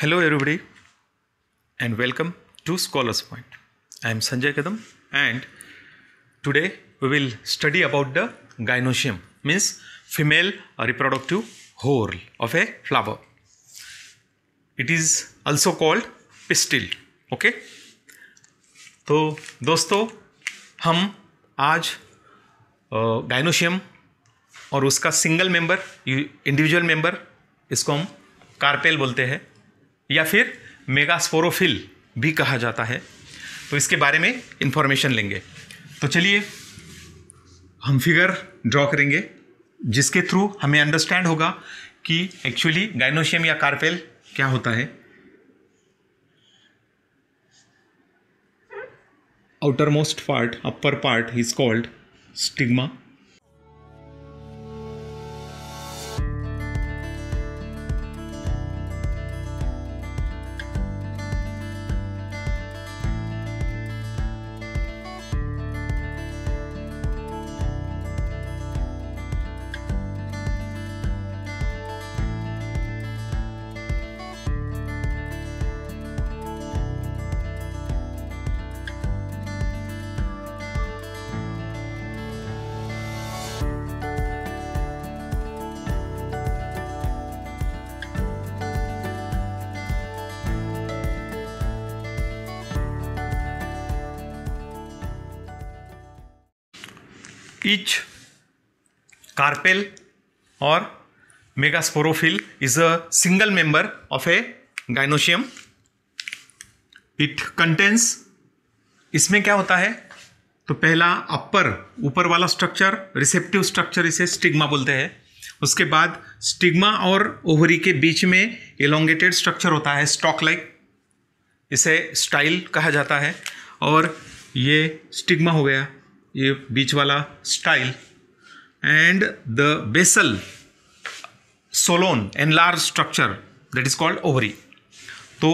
Hello everybody and welcome to scholars point I am Sanjay Kadam and today we will study about the gynoecium means female reproductive whorl of a flower it is also called pistil okay तो दोस्तों हम आज gynoecium और उसका single member individual member इसको हम carpel बोलते हैं या फिर मेगास्पोरोफिल भी कहा जाता है तो इसके बारे में इंफॉर्मेशन लेंगे तो चलिए हम फिगर ड्रॉ करेंगे जिसके थ्रू हमें अंडरस्टैंड होगा कि एक्चुअली गाइनोशियम या कार्पेल क्या होता है outer most part upper part is called stigma each carpel और megasporophyll is a single member of a gynoecium it contains इसमें क्या होता है तो पहला अपर ऊपर वाला स्ट्रक्चर रिसेप्टिव स्ट्रक्चर इसे स्टिग्मा बोलते हैं उसके बाद स्टिग्मा और ओवरी के बीच में एलोंगेटेड स्ट्रक्चर होता है स्टॉक लाइक इसे स्टाइल कहा जाता है और ये स्टिग्मा हो गया ये बीच वाला style and the basal swollen an large structure that is called ovary तो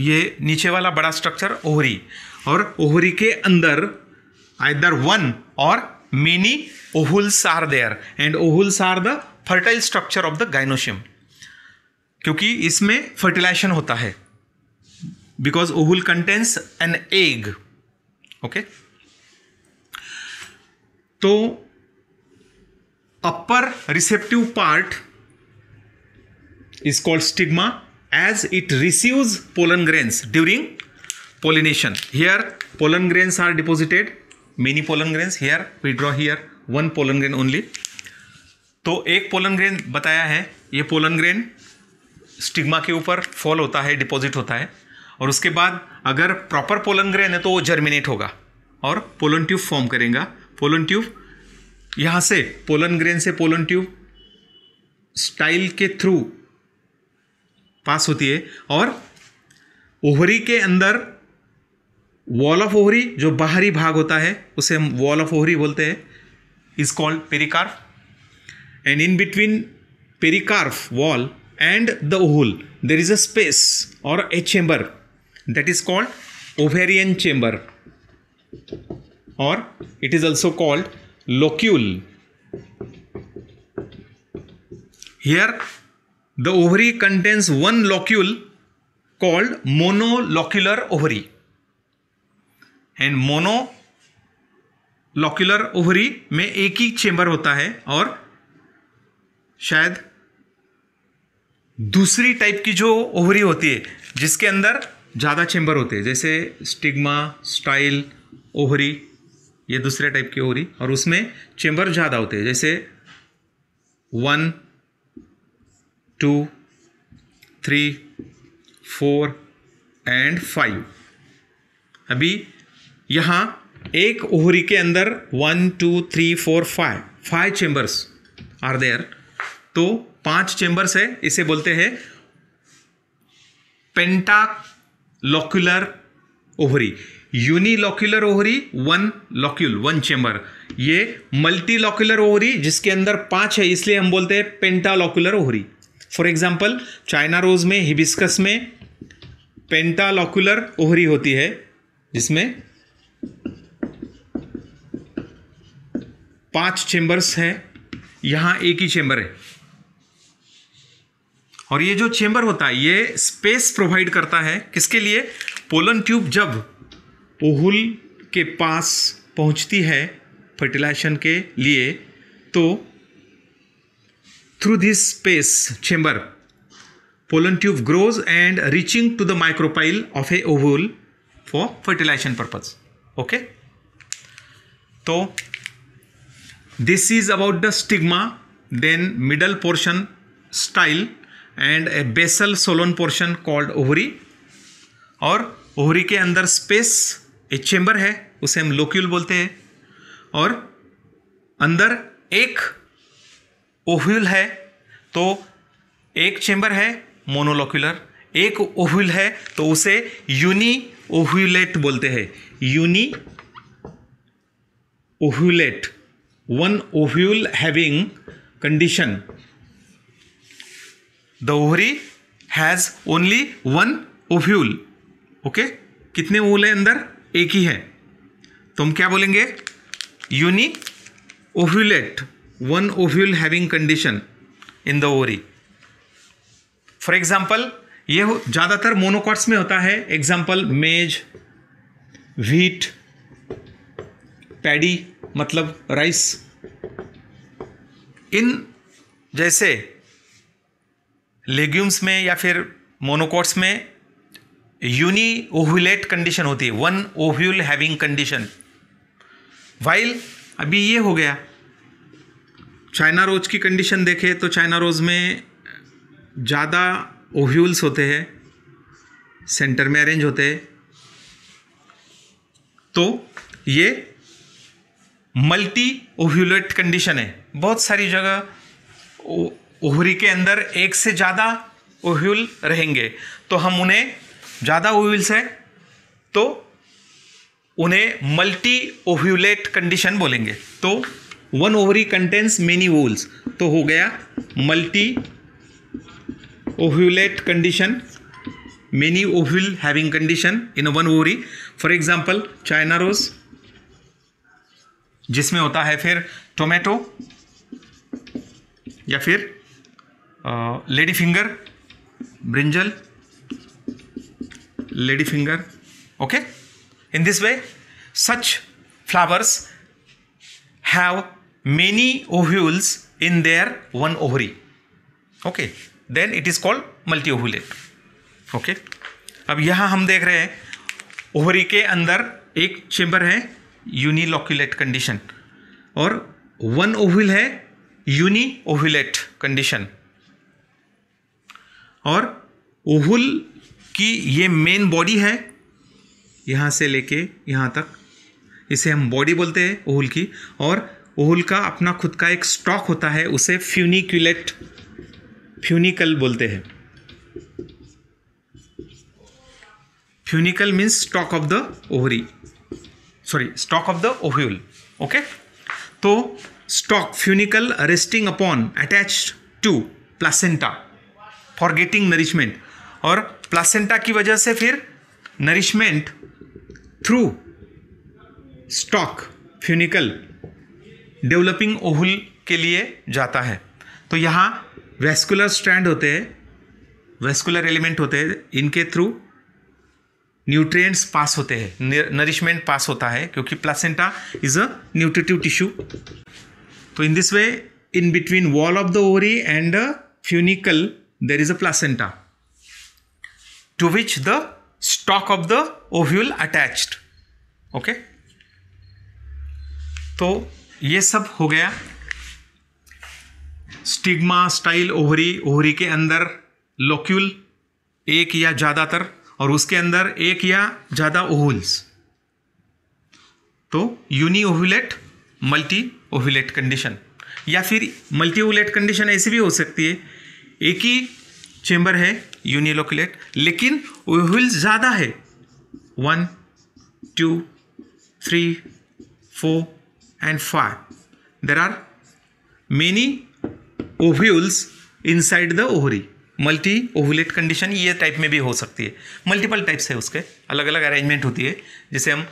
ये नीचे वाला बड़ा स्ट्रक्चर ओहरी और ओहरी के अंदर either one or many ovules are there and ovules are the fertile structure of the gynoecium क्योंकि इसमें फर्टिलाइजेशन होता है because ovule contains an egg okay okay? तो upper receptive part is called stigma as it receives pollen grains during pollination here pollen grains are deposited many pollen grains here withdraw here one pollen grain only तो एक pollen grain बताया है ये pollen grain stigma के ऊपर fall होता है deposit होता है और उसके बाद अगर प्रॉपर पोलन ग्रेन है तो वो जर्मिनेट होगा और पोलन ट्यूब फॉर्म करेगा पोलन ट्यूब यहाँ से पोलन ग्रेन से पोलन ट्यूब स्टाइल के थ्रू पास होती है और ओहरी के अंदर वॉल ऑफ ओहरी जो बाहरी भाग होता है उसे हम वॉल ऑफ ओहरी बोलते हैं is called pericarp and in between pericarp wall and the ovule there is a space or a chamber that is called ovarian chamber or it is also called locule here the ovary contains one locule called monolocular ovary and monolocular ovary में एक ही chamber होता है और शायद दूसरी type की जो ovary होती है जिसके अंदर ज्यादा चेंबर होते हैं जैसे स्टिग्मा स्टाइल ओवरी ये दूसरे टाइप की ओरी और उसमें चेंबर ज़्यादा होते हैं जैसे one two three four and five अभी यहाँ एक ओहरी के अंदर one two three four five five chambers are there तो पांच चेंबर्स है इसे बोलते हैं locular ovary unilocular ovary one locule one chamber ये लॉक्यूलर ओहरी जिसके अंदर पांच है इसलिए हम बोलते हैं pentalocular ovary for example China rose में हिबिस्कस में पेंटालॉक्यूलर ओहरी होती है जिसमें पांच चेंबर्स है यहां एक ही चेंबर है और ये जो चेंबर होता है ये स्पेस प्रोवाइड करता है किसके लिए पोलन ट्यूब जब ओहुल के पास पहुंचती है फर्टिलाइजेशन के लिए तो through this space chamber pollen tube grows and reaching to the micropyle of a ovule for fertilization purpose okay तो this is about the stigma then middle portion style and a basal swollen portion called ovary और ovary के अंदर space एक chamber है उसे हम locule बोलते हैं और अंदर एक ओव्यूल है तो एक चेंबर है मोनोलोक्यूलर एक ओव्यूल है तो उसे यूनि ओव्यूलेट बोलते हैं uniovulate one ovule having condition the ovary has only one ovule okay कितने ओवल है अंदर एक ही है तो हम क्या बोलेंगे uniovulate one ovule having condition in the ovary for example ये ज़्यादातर मोनोकॉट्स में होता है एग्जाम्पल मेज व्हीट पैडी मतलब राइस इन जैसे लेग्यूम्स में या फिर मोनोकॉट्स में यूनी ओव्यूलेट कंडीशन होती है one ovule having condition while अभी ये हो गया चाइना रोज की कंडीशन देखें तो चाइना रोज में ज़्यादा ओव्यूल्स होते हैं सेंटर में अरेंज होते हैं तो ये मल्टी ओव्यूलेट कंडीशन है बहुत सारी जगह ओहरी के अंदर एक से ज़्यादा ओव्यूल रहेंगे तो हम उन्हें ज़्यादा ओव्यूल्स हैं तो उन्हें मल्टी ओव्यूलेट कंडीशन बोलेंगे तो one ovary contains many ovules तो हो गया multiovulate condition many ovule having condition in one ovary for example China rose जिसमें होता है फिर टोमेटो या फिर lady finger brinjal lady finger okay in this way such flowers have many ovules in their one ovary okay then it is called multi ovulate okay अब यहाँ हम देख रहे हैं ओवरी के अंदर एक चेम्बर है यूनिलॉक्यूलेट कंडीशन और वन ओव्यूल है यूनी ओव्यूलेट कंडीशन और ओहुल कि ये मेन बॉडी है यहाँ से लेके यहाँ तक इसे हम बॉडी बोलते हैं ओहुल की और ओहुल का अपना खुद का एक स्टॉक होता है उसे फ्यूनिक्यूलेट फ्यूनिकल बोलते हैं funicle means stalk of the ovary sorry stalk of the ovule okay तो stalk funicle resting upon attach to placenta for getting nourishment और प्लासेंटा की वजह से फिर nourishment through stalk funicle developing ovule के लिए जाता है तो यहाँ वेस्कुलर स्ट्रैंड होते हैं वेस्कुलर एलिमेंट होते हैं इनके थ्रू न्यूट्रिएंट्स पास होते हैं नरिशमेंट पास होता है क्योंकि placenta is a nutritive tissue तो in this way in between wall of the ovary and funicle there is a placenta to which the stalk of the ovule attached okay okay? तो ये सब हो गया stigma style Ohri Ohri के अंदर locule एक या ज़्यादातर और उसके अंदर एक या ज़्यादा ओहुल्स तो uniovulate multiovulate condition या फिर मल्टी ओहुलेट कंडीशन ऐसी भी हो सकती है एक ही चेंबर है यूनिलोकुलेट लेकिन व्हील ज़्यादा है one two three four and five there are many ovules inside the ovary multiovulate condition ये टाइप में भी हो सकती है मल्टीपल टाइप्स है उसके अलग अलग अरेंजमेंट होती है जैसे हम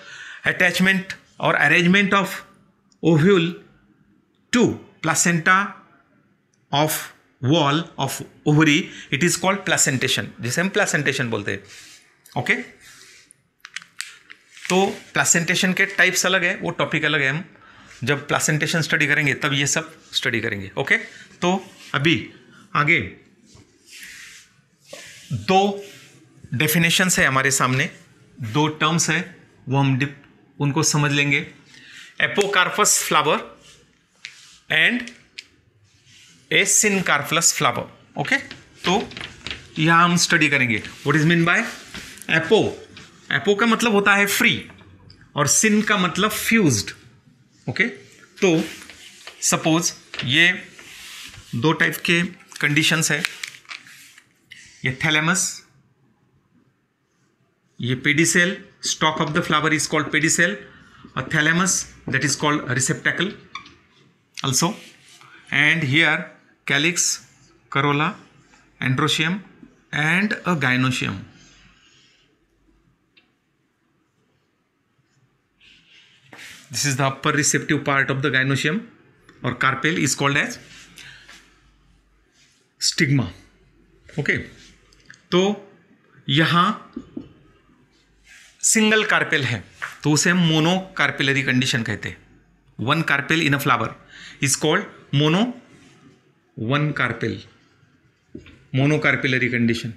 अटैचमेंट और arrangement of ovule to placenta of wall of ovary it is called placentation जिसे हम प्लेसेंटेशन बोलते हैं ओके तो प्लेसेंटेशन के टाइप्स अलग है वो टॉपिक अलग है हम जब प्लासेंटेशन स्टडी करेंगे तब ये सब स्टडी करेंगे ओके तो अभी आगे दो डेफिनेशंस है हमारे सामने दो टर्म्स है वो हम उनको समझ लेंगे apocarpous flower and syncarpous flower okay तो यह हम स्टडी करेंगे what is mean by apo apo का मतलब होता है फ्री और सिन का मतलब फ्यूज्ड ओके तो सपोज ये दो टाइप के कंडीशंस है ये थैलेमस ये pedicel stalk of the flower is called pedicel और thalamus that is called receptacle also and here calyx corolla androecium and a gynoecium this is the upper receptive part of the gynoecium और carpel is called as stigma okay तो यहां single carpel है तो उसे हम mono carpellary condition कहते हैं one carpel in a flower is called mono one carpel monocarpellary condition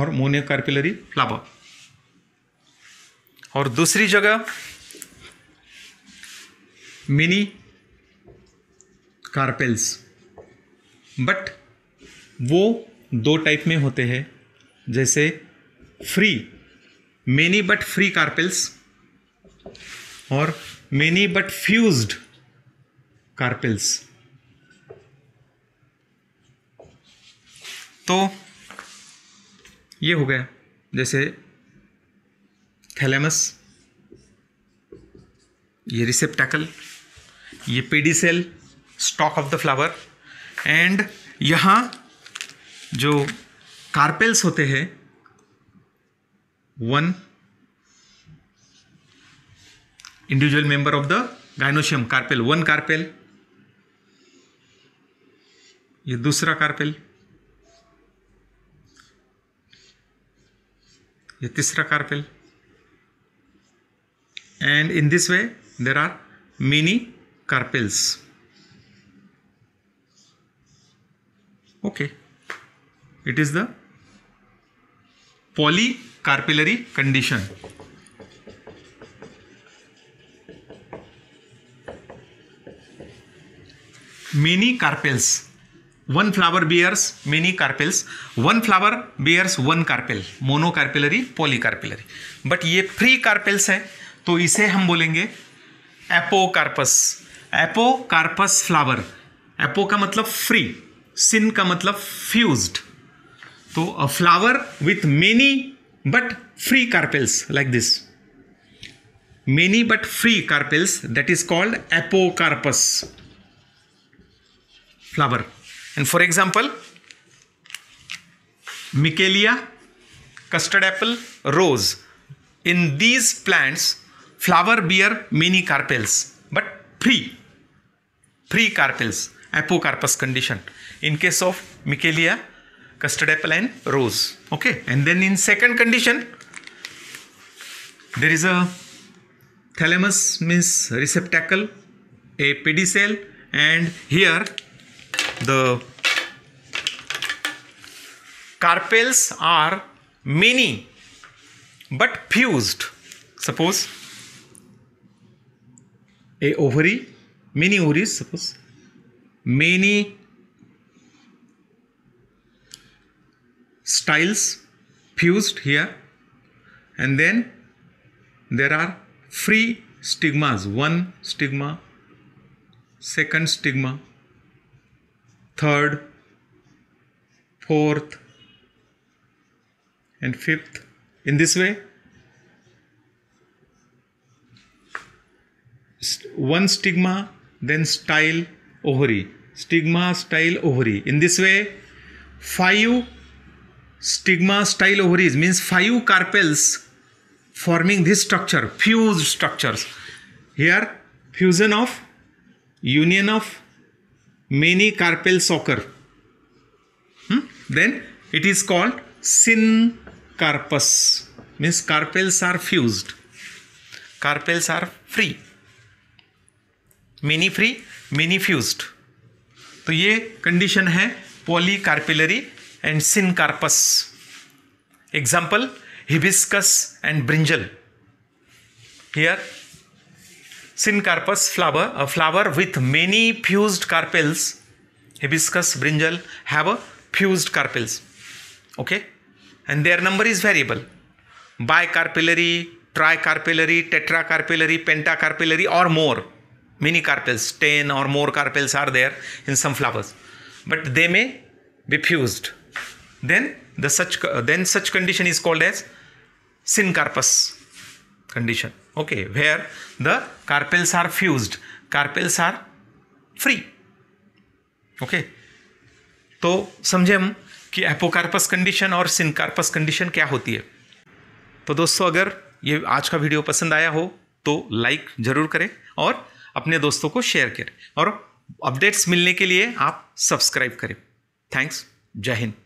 और मोनोकार्पिलरी फ्लावर और दूसरी जगह मिनी कार्पेल्स बट वो दो टाइप में होते हैं जैसे free many but free carpels और मेनी बट फ्यूज्ड कार्पेल्स तो ये हो गया जैसे थैलेमस ये रिसेप्टैकल ये pedicel stalk of the flower and यहाँ जो कार्पेल्स होते हैं one individual member of the gynoecium carpel one carpel ये दूसरा कार्पेल ये तीसरा carpel and in this way there are many carpels okay it is the polycarpellary condition many carpels bears many carpels one flower bears one carpel mono carpel poly polycarpellary but ये free carpels हैं तो इसे हम बोलेंगे apocarpous apocarpous flower apo का मतलब free सिन का मतलब फ्यूज्ड तो a flower with many but free carpels like this many but free carpels that is called apocarpous flower And for example, Michaelia, custard apple, rose. In these plants, flower bear many carpels, but three, three carpels, apocarpus condition. In case of Michaelia, custard apple and rose. Okay, and then in second condition, there is a thalamus means receptacle, a pedicel, and here the carpels are many but fused suppose a ovary many ovaries suppose many styles fused here and then there are free stigmas one stigma second stigma third, fourth, and fifth. In this way, one stigma, then style, ovary. Stigma, style, ovary. In this way, five stigma, style, ovaries means five carpels forming this structure, fused structures. Here, fusion of, union of many carpel सॉकर then it is called syncarpous means carpels are fuse carpels are free many free many fuse तो ये condition है polycarpellary and syncarpous example hibiscus and brinjal here Syncarpus flower, a flower with many fused carpels, hibiscus, brinjal have a fused carpels. Okay, and their number is variable. Bicarpillary, tricarpillary, tetracarpillary, pentacarpellary, or more. Many carpels, 10 or more carpels are there in some flowers, but they may be fused. Then the such then such condition is called as syncarpus condition okay where the carpels are fused carpels are free okay तो समझे हम कि apocarpous condition और syncarpous condition क्या होती है तो दोस्तों अगर ये आज का वीडियो पसंद आया हो तो लाइक ज़रूर करें और अपने दोस्तों को शेयर करें और अपडेट्स मिलने के लिए आप सब्सक्राइब करें थैंक्स जय हिंद